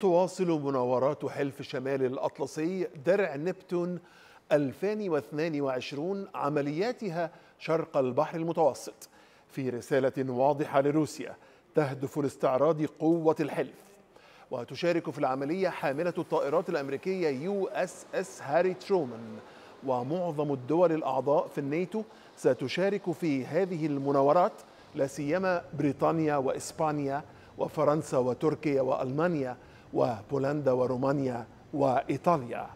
تواصل مناورات حلف شمال الأطلسي درع نبتون 2022 عملياتها شرق البحر المتوسط في رسالة واضحة لروسيا تهدف لاستعراض قوة الحلف وتشارك في العملية حاملة الطائرات الأمريكية يو اس اس هاري ترومان ومعظم الدول الأعضاء في الناتو ستشارك في هذه المناورات لا سيما بريطانيا وإسبانيا وفرنسا وتركيا وألمانيا وبولندا ورومانيا وإيطاليا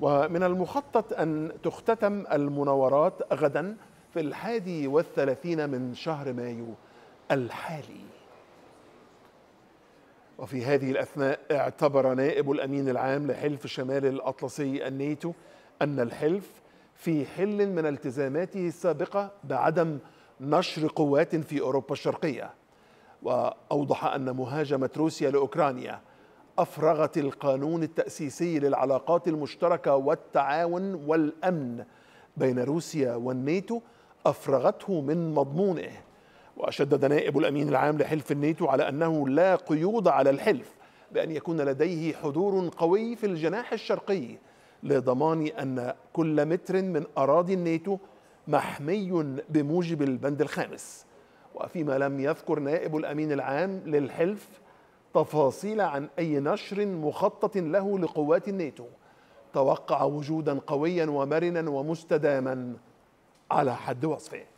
ومن المخطط أن تختتم المناورات غدا في الحادي والثلاثين من شهر مايو الحالي وفي هذه الأثناء اعتبر نائب الأمين العام لحلف شمال الأطلسي الناتو أن الحلف في حل من التزاماته السابقة بعدم نشر قوات في أوروبا الشرقية وأوضح أن مهاجمة روسيا لأوكرانيا أفرغت القانون التأسيسي للعلاقات المشتركة والتعاون والأمن بين روسيا والناتو أفرغته من مضمونه وشدد نائب الأمين العام لحلف الناتو على أنه لا قيود على الحلف بأن يكون لديه حضور قوي في الجناح الشرقي لضمان أن كل متر من أراضي الناتو محمي بموجب البند الخامس وفيما لم يذكر نائب الأمين العام للحلف تفاصيل عن أي نشر مخطط له لقوات الناتو توقع وجودا قويا ومرنا ومستداما على حد وصفه